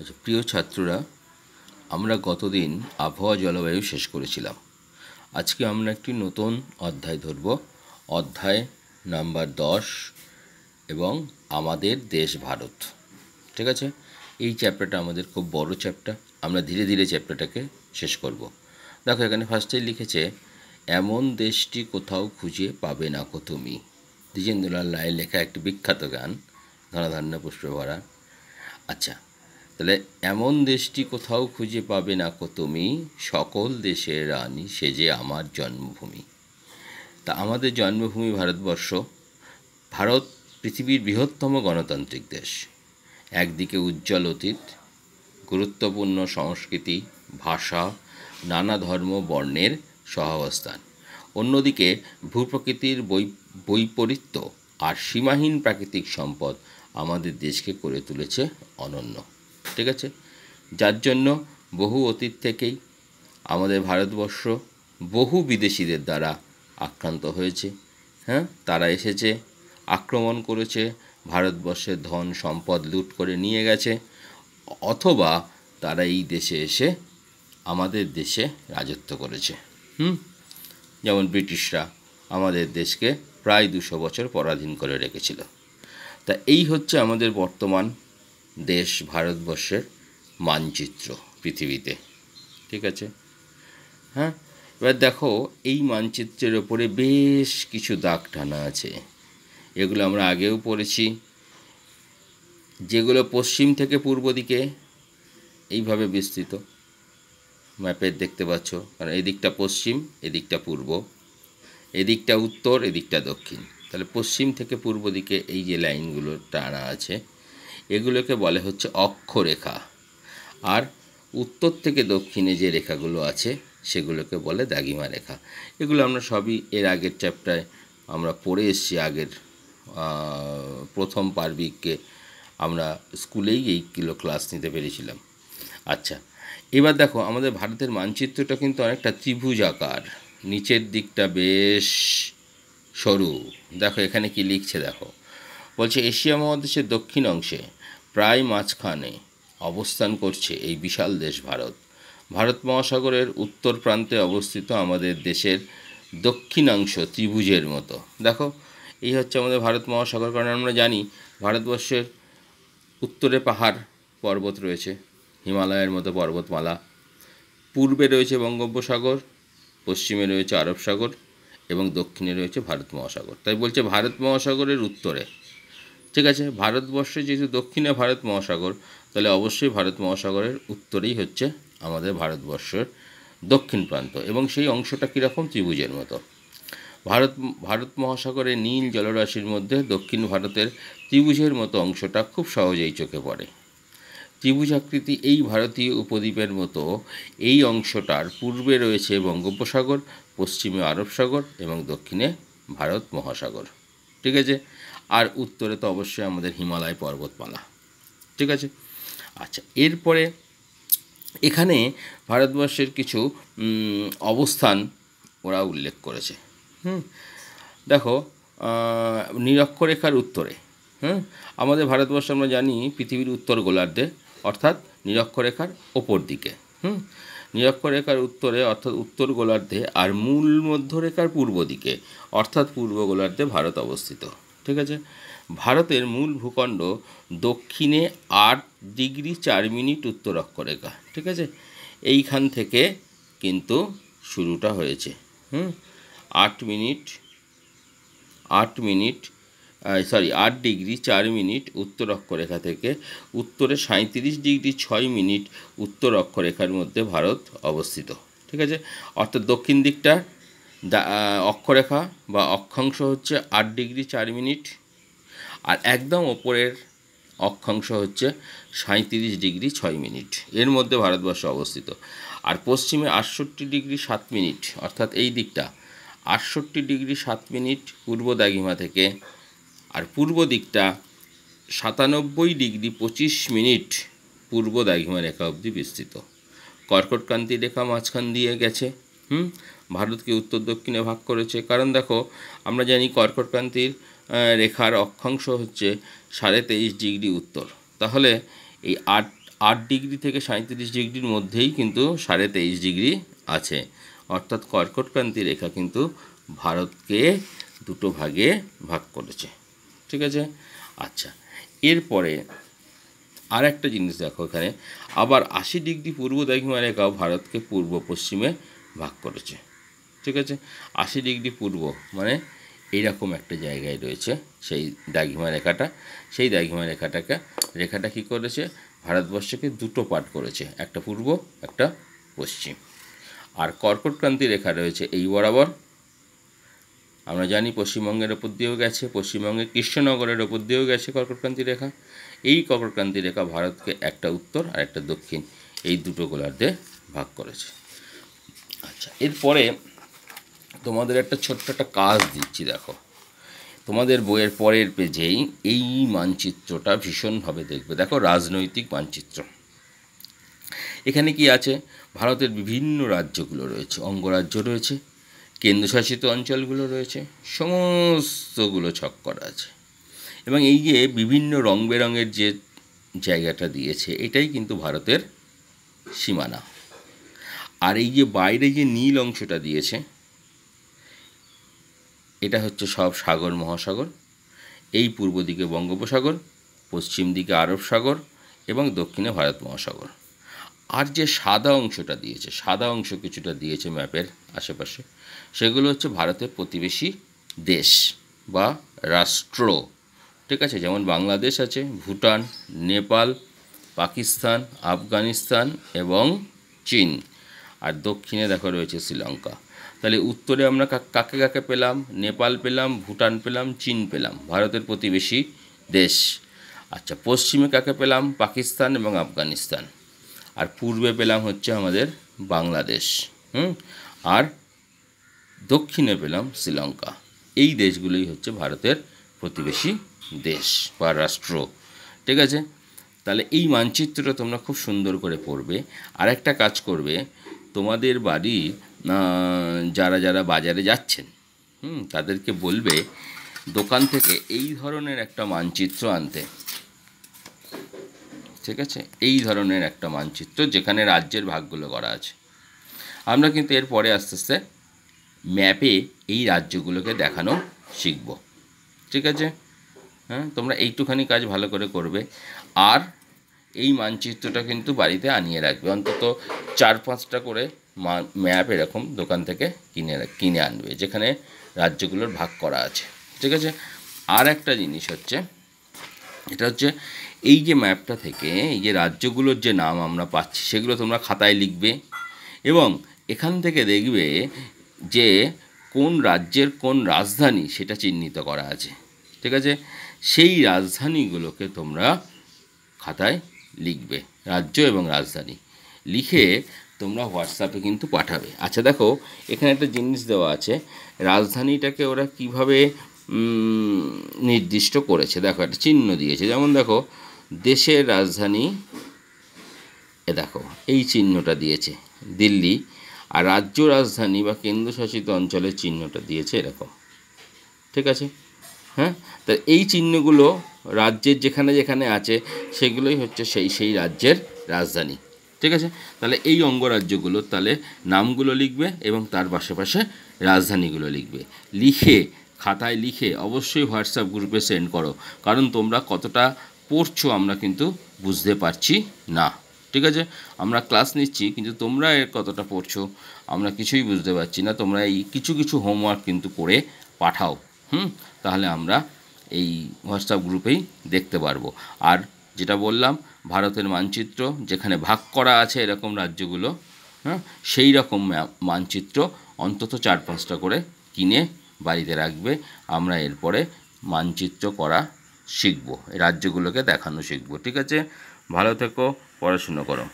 আচ্ছা প্রিয় ছাত্ররা আমরা গতদিন আবহাওয়া জলবায়ু শেষ করেছিলাম আজকে আমরা একটি নতুন অধ্যায় ধরব অধ্যায় নাম্বার দশ এবং আমাদের দেশ ভারত ঠিক আছে এই চ্যাপ্টারটা আমাদের খুব বড় চ্যাপ্টার আমরা ধীরে ধীরে চ্যাপ্টারটাকে শেষ করব। দেখো এখানে ফার্স্টে লিখেছে এমন দেশটি কোথাও খুঁজে পাবে না কো তুমি দ্বিজেন্দ্রলাল রায়ের লেখা একটি বিখ্যাত গান ধনাধান্য পুষ্পভরা আচ্ছা তাহলে এমন দেশটি কোথাও খুঁজে পাবে না কো তুমি সকল দেশের রানী সে যে আমার জন্মভূমি তা আমাদের জন্মভূমি ভারতবর্ষ ভারত পৃথিবীর বৃহত্তম গণতান্ত্রিক দেশ একদিকে উজ্জ্বল অতীত গুরুত্বপূর্ণ সংস্কৃতি ভাষা নানা ধর্ম বর্ণের সহাবস্থান অন্যদিকে ভূপ্রকৃতির বৈপরীত্য আর সীমাহীন প্রাকৃতিক সম্পদ আমাদের দেশকে করে তুলেছে অনন্য ঠিক আছে যার জন্য বহু অতীত থেকেই আমাদের ভারতবর্ষ বহু বিদেশিদের দ্বারা আক্রান্ত হয়েছে হ্যাঁ তারা এসেছে আক্রমণ করেছে ভারতবর্ষের ধন সম্পদ লুট করে নিয়ে গেছে অথবা তারা এই দেশে এসে আমাদের দেশে রাজত্ব করেছে হুম যেমন ব্রিটিশরা আমাদের দেশকে প্রায় দুশো বছর পরাধীন করে রেখেছিল তা এই হচ্ছে আমাদের বর্তমান দেশ ভারতবর্ষের মানচিত্র পৃথিবীতে ঠিক আছে হ্যাঁ এবার দেখো এই মানচিত্রের ওপরে বেশ কিছু দাগ টানা আছে এগুলো আমরা আগেও পড়েছি যেগুলো পশ্চিম থেকে পূর্ব দিকে এইভাবে বিস্তৃত ম্যাপের দেখতে পাচ্ছ কারণ এদিকটা পশ্চিম এদিকটা পূর্ব এদিকটা উত্তর এদিকটা দক্ষিণ তাহলে পশ্চিম থেকে পূর্ব দিকে এই যে লাইনগুলো টানা আছে এগুলোকে বলে হচ্ছে অক্ষরেখা আর উত্তর থেকে দক্ষিণে যে রেখাগুলো আছে সেগুলোকে বলে দাগিমা রেখা এগুলো আমরা সবই এর আগের চ্যাপ্টারে আমরা পড়ে এসেছি আগের প্রথম পার্বিককে আমরা স্কুলেই এই কিলো ক্লাস নিতে পেরেছিলাম আচ্ছা এবার দেখো আমাদের ভারতের মানচিত্রটা কিন্তু অনেকটা ত্রিভুজ আকার নিচের দিকটা বেশ সরু দেখো এখানে কি লিখছে দেখো বলছে এশিয়া মহাদেশের দক্ষিণ অংশে প্রায় মাঝখানে অবস্থান করছে এই বিশাল দেশ ভারত ভারত মহাসাগরের উত্তর প্রান্তে অবস্থিত আমাদের দেশের দক্ষিণাংশ ত্রিভুজের মতো দেখো এই হচ্ছে আমাদের ভারত মহাসাগর কারণ আমরা জানি ভারতবর্ষের উত্তরে পাহাড় পর্বত রয়েছে হিমালয়ের মতো পর্বতমালা পূর্বে রয়েছে বঙ্গোপসাগর পশ্চিমে রয়েছে আরব সাগর এবং দক্ষিণে রয়েছে ভারত মহাসাগর তাই বলছে ভারত মহাসাগরের উত্তরে ঠিক আছে ভারতবর্ষে যেহেতু দক্ষিণে ভারত মহাসাগর তাহলে অবশ্যই ভারত মহাসাগরের উত্তরেই হচ্ছে আমাদের ভারতবর্ষের দক্ষিণ প্রান্ত এবং সেই অংশটা কীরকম ত্রিভুজের মতো ভারত ভারত মহাসাগরে নীল জলরাশির মধ্যে দক্ষিণ ভারতের ত্রিভুজের মতো অংশটা খুব সহজেই চোখে পড়ে ত্রিভুজ আকৃতি এই ভারতীয় উপদ্বীপের মতো এই অংশটার পূর্বে রয়েছে বঙ্গোপসাগর পশ্চিমে আরব সাগর এবং দক্ষিণে ভারত মহাসাগর ঠিক আছে আর উত্তরে তো অবশ্যই আমাদের হিমালয় পর্বতমালা ঠিক আছে আচ্ছা এরপরে এখানে ভারতবর্ষের কিছু অবস্থান ওরা উল্লেখ করেছে হুম দেখো নিরক্ষরেখার উত্তরে হুম আমাদের ভারতবর্ষ আমরা জানি পৃথিবীর উত্তর গোলার্ধে অর্থাৎ নিরক্ষরেখার ওপর দিকে হুম নিরক্ষরেখার উত্তরে অর্থাৎ উত্তর গোলার্ধে আর মূল মধ্যরেখার পূর্ব দিকে অর্থাৎ পূর্ব গোলার্ধে ভারত অবস্থিত ঠিক আছে ভারতের মূল ভূখণ্ড দক্ষিণে আট ডিগ্রি চার মিনিট উত্তর অক্ষরেখা ঠিক আছে এইখান থেকে কিন্তু শুরুটা হয়েছে হুম আট মিনিট আট মিনিট সরি আট ডিগ্রি চার মিনিট উত্তর অক্ষরেখা থেকে উত্তরে সাঁত্রিশ ডিগ্রি ছয় মিনিট উত্তর অক্ষরেখার মধ্যে ভারত অবস্থিত ঠিক আছে অর্থাৎ দক্ষিণ দিকটা অক্ষরেখা বা অক্ষাংশ হচ্ছে আট ডিগ্রি চার মিনিট আর একদম ওপরের অক্ষাংশ হচ্ছে সাঁত্রিশ ডিগ্রি ছয় মিনিট এর মধ্যে ভারতবর্ষ অবস্থিত আর পশ্চিমে আটষট্টি ডিগ্রি সাত মিনিট অর্থাৎ এই দিকটা আটষট্টি ডিগ্রি সাত মিনিট পূর্ব দাগিমা থেকে আর পূর্ব দিকটা সাতানব্বই ডিগ্রি পঁচিশ মিনিট পূর্ব দাগিমা রেখা অবধি বিস্তৃত কর্কটক্রান্তি রেখা মাঝখান দিয়ে গেছে হুম ভারতকে উত্তর দক্ষিণে ভাগ করেছে কারণ দেখো আমরা জানি কর্কটক্রান্তির রেখার অক্ষাংশ হচ্ছে সাড়ে তেইশ ডিগ্রি উত্তর তাহলে এই আট আট ডিগ্রি থেকে সাঁত্রিশ ডিগ্রির মধ্যেই কিন্তু সাড়ে তেইশ ডিগ্রি আছে অর্থাৎ প্রান্তির রেখা কিন্তু ভারতকে দুটো ভাগে ভাগ করেছে ঠিক আছে আচ্ছা এরপরে আর একটা জিনিস দেখো এখানে আবার আশি ডিগ্রি পূর্ব দ্রাঘিমা রেখাও ভারতকে পূর্ব পশ্চিমে ভাগ করেছে ঠিক আছে আশি ডিগ্রি পূর্ব মানে এইরকম একটা জায়গায় রয়েছে সেই দাগিমা রেখাটা সেই দাগিমা রেখাটাকে রেখাটা কি করেছে ভারতবর্ষকে দুটো পার্ট করেছে একটা পূর্ব একটা পশ্চিম আর কর্কটক্রান্তি রেখা রয়েছে এই বরাবর আমরা জানি পশ্চিমবঙ্গের ওপর দিয়েও গেছে পশ্চিমবঙ্গে কৃষ্ণনগরের ওপর দিয়েও গেছে কর্কটক্রান্তি রেখা এই কর্কটক্রান্তি রেখা ভারতকে একটা উত্তর আর একটা দক্ষিণ এই দুটো গোলার্ধে ভাগ করেছে আচ্ছা এরপরে তোমাদের একটা ছোট্ট একটা কাজ দিচ্ছি দেখো তোমাদের বইয়ের পরের পেজেই এই মানচিত্রটা ভীষণভাবে দেখবে দেখো রাজনৈতিক মানচিত্র এখানে কি আছে ভারতের বিভিন্ন রাজ্যগুলো রয়েছে অঙ্গরাজ্য রয়েছে কেন্দ্রশাসিত অঞ্চলগুলো রয়েছে সমস্তগুলো ছক করা আছে এবং এই যে বিভিন্ন রং বেরঙের যে জায়গাটা দিয়েছে এটাই কিন্তু ভারতের সীমানা আর এই যে বাইরে যে নীল অংশটা দিয়েছে এটা হচ্ছে সব সাগর মহাসাগর এই পূর্ব দিকে বঙ্গোপসাগর পশ্চিম দিকে আরব সাগর এবং দক্ষিণে ভারত মহাসাগর আর যে সাদা অংশটা দিয়েছে সাদা অংশ কিছুটা দিয়েছে ম্যাপের আশেপাশে সেগুলো হচ্ছে ভারতের প্রতিবেশী দেশ বা রাষ্ট্র ঠিক আছে যেমন বাংলাদেশ আছে ভুটান নেপাল পাকিস্তান আফগানিস্তান এবং চীন আর দক্ষিণে দেখো রয়েছে শ্রীলঙ্কা তাহলে উত্তরে আমরা কাকে কাকে পেলাম নেপাল পেলাম ভুটান পেলাম চীন পেলাম ভারতের প্রতিবেশী দেশ আচ্ছা পশ্চিমে কাকে পেলাম পাকিস্তান এবং আফগানিস্তান আর পূর্বে পেলাম হচ্ছে আমাদের বাংলাদেশ হুম আর দক্ষিণে পেলাম শ্রীলঙ্কা এই দেশগুলোই হচ্ছে ভারতের প্রতিবেশী দেশ বা রাষ্ট্র ঠিক আছে তাহলে এই মানচিত্রটা তোমরা খুব সুন্দর করে পড়বে আর একটা কাজ করবে তোমাদের বাড়ি যারা যারা বাজারে যাচ্ছেন হুম তাদেরকে বলবে দোকান থেকে এই ধরনের একটা মানচিত্র আনতে ঠিক আছে এই ধরনের একটা মানচিত্র যেখানে রাজ্যের ভাগগুলো করা আছে আমরা কিন্তু এরপরে আস্তে আস্তে ম্যাপে এই রাজ্যগুলোকে দেখানো শিখব ঠিক আছে হ্যাঁ তোমরা এইটুখানি কাজ ভালো করে করবে আর এই মানচিত্রটা কিন্তু বাড়িতে আনিয়ে রাখবে অন্তত চার পাঁচটা করে ম্যাপ এরকম দোকান থেকে কিনে কিনে আনবে যেখানে রাজ্যগুলোর ভাগ করা আছে ঠিক আছে আর একটা জিনিস হচ্ছে এটা হচ্ছে এই যে ম্যাপটা থেকে এই যে রাজ্যগুলোর যে নাম আমরা পাচ্ছি সেগুলো তোমরা খাতায় লিখবে এবং এখান থেকে দেখবে যে কোন রাজ্যের কোন রাজধানী সেটা চিহ্নিত করা আছে ঠিক আছে সেই রাজধানীগুলোকে তোমরা খাতায় লিখবে রাজ্য এবং রাজধানী লিখে তোমরা হোয়াটসঅ্যাপে কিন্তু পাঠাবে আচ্ছা দেখো এখানে একটা জিনিস দেওয়া আছে রাজধানীটাকে ওরা কিভাবে নির্দিষ্ট করেছে দেখো একটা চিহ্ন দিয়েছে যেমন দেখো দেশের রাজধানী এ দেখো এই চিহ্নটা দিয়েছে দিল্লি আর রাজ্য রাজধানী বা কেন্দ্রশাসিত অঞ্চলের চিহ্নটা দিয়েছে এরকম ঠিক আছে হ্যাঁ তা এই চিহ্নগুলো রাজ্যের যেখানে যেখানে আছে সেগুলোই হচ্ছে সেই সেই রাজ্যের রাজধানী ঠিক আছে তাহলে এই অঙ্গরাজ্যগুলোর তাহলে নামগুলো লিখবে এবং তার পাশাপাশি রাজধানীগুলো লিখবে লিখে খাতায় লিখে অবশ্যই হোয়াটসঅ্যাপ গ্রুপে সেন্ড করো কারণ তোমরা কতটা পড়ছো আমরা কিন্তু বুঝতে পারছি না ঠিক আছে আমরা ক্লাস নিচ্ছি কিন্তু তোমরা এর কতটা পড়ছো আমরা কিছুই বুঝতে পারছি না তোমরা এই কিছু কিছু হোমওয়ার্ক কিন্তু করে পাঠাও হুম তাহলে আমরা এই হোয়াটসঅ্যাপ গ্রুপেই দেখতে পারবো আর যেটা বললাম ভারতের মানচিত্র যেখানে ভাগ করা আছে এরকম রাজ্যগুলো হ্যাঁ সেই রকম মানচিত্র অন্তত চার পাঁচটা করে কিনে বাড়িতে রাখবে আমরা এরপরে মানচিত্র করা শিখব রাজ্যগুলোকে দেখানো শিখব ঠিক আছে ভালো থেকো পড়াশুনো করো